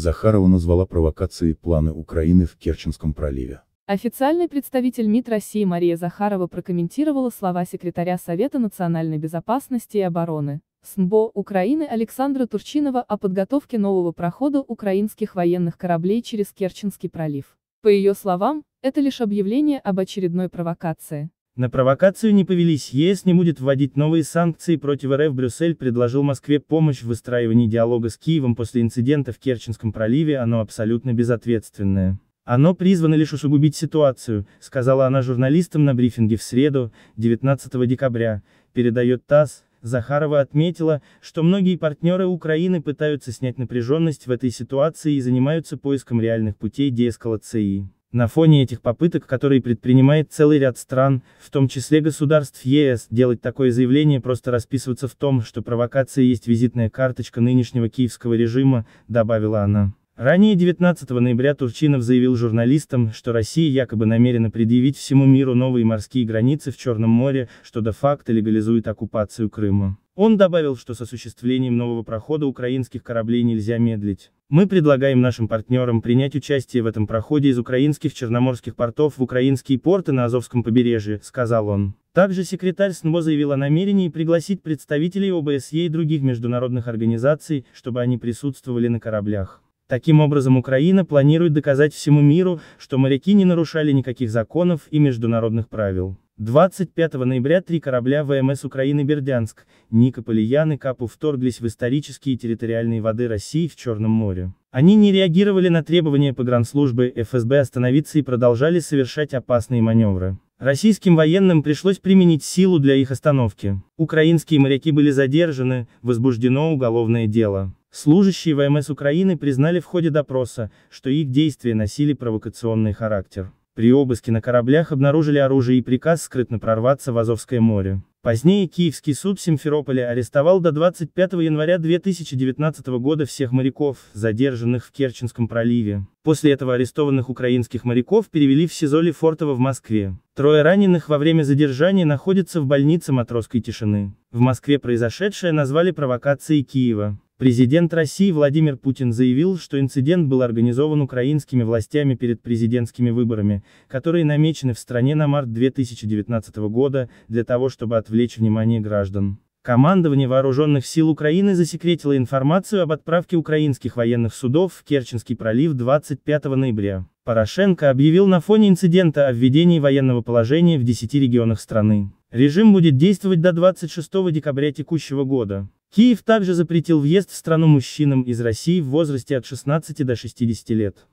Захарова назвала провокацией планы Украины в Керченском проливе. Официальный представитель МИД России Мария Захарова прокомментировала слова секретаря Совета национальной безопасности и обороны СНБО Украины Александра Турчинова о подготовке нового прохода украинских военных кораблей через Керченский пролив. По ее словам, это лишь объявление об очередной провокации. На провокацию не повелись, ЕС не будет вводить новые санкции против РФ. Брюссель предложил Москве помощь в выстраивании диалога с Киевом после инцидента в Керченском проливе, оно абсолютно безответственное. Оно призвано лишь усугубить ситуацию, сказала она журналистам на брифинге в среду, 19 декабря, передает ТАСС. Захарова отметила, что многие партнеры Украины пытаются снять напряженность в этой ситуации и занимаются поиском реальных путей деэскалации. На фоне этих попыток, которые предпринимает целый ряд стран, в том числе государств ЕС, делать такое заявление просто расписываться в том, что провокация есть визитная карточка нынешнего киевского режима, добавила она. Ранее 19 ноября Турчинов заявил журналистам, что Россия якобы намерена предъявить всему миру новые морские границы в Черном море, что де-факто легализует оккупацию Крыма. Он добавил, что с осуществлением нового прохода украинских кораблей нельзя медлить. Мы предлагаем нашим партнерам принять участие в этом проходе из украинских черноморских портов в украинские порты на Азовском побережье, сказал он. Также секретарь СНБО заявил о намерении пригласить представителей ОБСЕ и других международных организаций, чтобы они присутствовали на кораблях. Таким образом Украина планирует доказать всему миру, что моряки не нарушали никаких законов и международных правил. 25 ноября три корабля ВМС Украины «Бердянск», «Никополь» и «Ян» и «Капу» вторглись в исторические территориальные воды России в Черном море. Они не реагировали на требования погранслужбы ФСБ остановиться и продолжали совершать опасные маневры. Российским военным пришлось применить силу для их остановки. Украинские моряки были задержаны, возбуждено уголовное дело. Служащие ВМС Украины признали в ходе допроса, что их действия носили провокационный характер. При обыске на кораблях обнаружили оружие и приказ скрытно прорваться в Азовское море. Позднее Киевский суд Симферополя арестовал до 25 января 2019 года всех моряков, задержанных в Керченском проливе. После этого арестованных украинских моряков перевели в СИЗО Лефортово в Москве. Трое раненых во время задержания находятся в больнице Матросской тишины. В Москве произошедшее назвали провокацией Киева. Президент России Владимир Путин заявил, что инцидент был организован украинскими властями перед президентскими выборами, которые намечены в стране на март 2019 года, для того чтобы отвлечь внимание граждан. Командование Вооруженных сил Украины засекретило информацию об отправке украинских военных судов в Керченский пролив 25 ноября. Порошенко объявил на фоне инцидента о введении военного положения в 10 регионах страны. Режим будет действовать до 26 декабря текущего года. Киев также запретил въезд в страну мужчинам из России в возрасте от 16 до 60 лет.